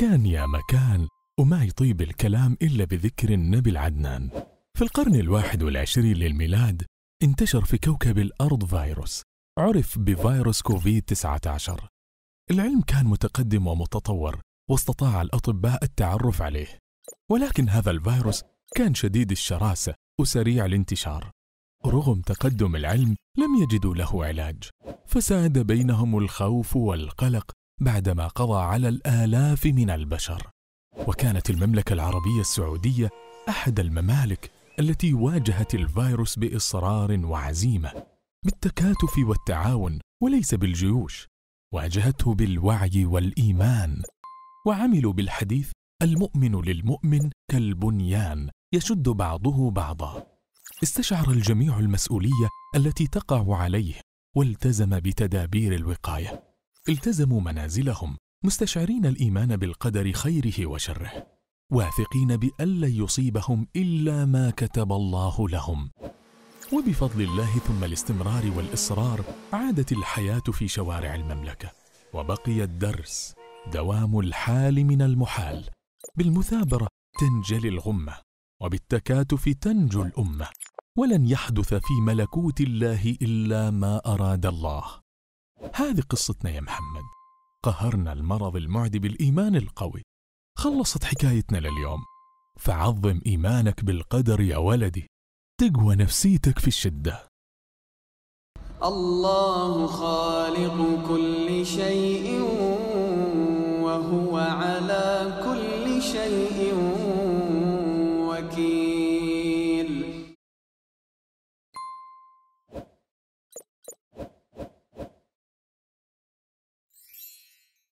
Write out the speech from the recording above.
كان يا مكان وما يطيب الكلام إلا بذكر النبي العدنان في القرن الواحد والعشرين للميلاد انتشر في كوكب الأرض فيروس عرف بفيروس كوفيد-19 العلم كان متقدم ومتطور واستطاع الأطباء التعرف عليه ولكن هذا الفيروس كان شديد الشراسة وسريع الانتشار رغم تقدم العلم لم يجدوا له علاج فساد بينهم الخوف والقلق بعدما قضى على الآلاف من البشر وكانت المملكة العربية السعودية أحد الممالك التي واجهت الفيروس بإصرار وعزيمة بالتكاتف والتعاون وليس بالجيوش واجهته بالوعي والإيمان وعملوا بالحديث المؤمن للمؤمن كالبنيان يشد بعضه بعضا استشعر الجميع المسؤولية التي تقع عليه والتزم بتدابير الوقاية التزموا منازلهم مستشعرين الإيمان بالقدر خيره وشره واثقين بأن لن يصيبهم إلا ما كتب الله لهم وبفضل الله ثم الاستمرار والإصرار عادت الحياة في شوارع المملكة وبقي الدرس دوام الحال من المحال بالمثابرة تنجلي الغمة وبالتكاتف تنجو الأمة ولن يحدث في ملكوت الله إلا ما أراد الله هذه قصتنا يا محمد قهرنا المرض المعدي بالإيمان القوي خلصت حكايتنا لليوم فعظم إيمانك بالقدر يا ولدي تقوى نفسيتك في الشدة الله خالق كل شيء